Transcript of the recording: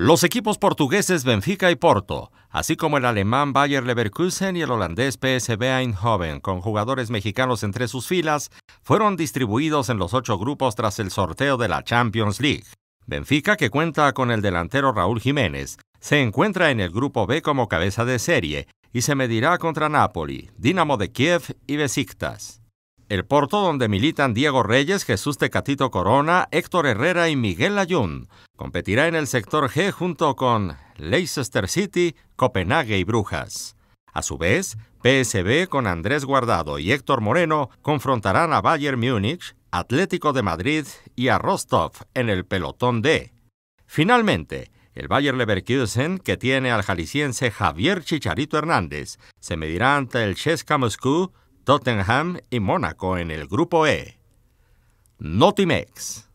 Los equipos portugueses Benfica y Porto, así como el alemán Bayer Leverkusen y el holandés PSV Eindhoven, con jugadores mexicanos entre sus filas, fueron distribuidos en los ocho grupos tras el sorteo de la Champions League. Benfica, que cuenta con el delantero Raúl Jiménez, se encuentra en el grupo B como cabeza de serie y se medirá contra Napoli, Dinamo de Kiev y Besiktas. El Porto, donde militan Diego Reyes, Jesús Tecatito Corona, Héctor Herrera y Miguel Ayun, competirá en el sector G junto con Leicester City, Copenhague y Brujas. A su vez, PSB con Andrés Guardado y Héctor Moreno confrontarán a Bayern Múnich, Atlético de Madrid y a Rostov en el pelotón D. Finalmente, el Bayer Leverkusen, que tiene al jalisciense Javier Chicharito Hernández, se medirá ante el Cheska Moscú Tottenham y Mónaco en el grupo E. Notimex.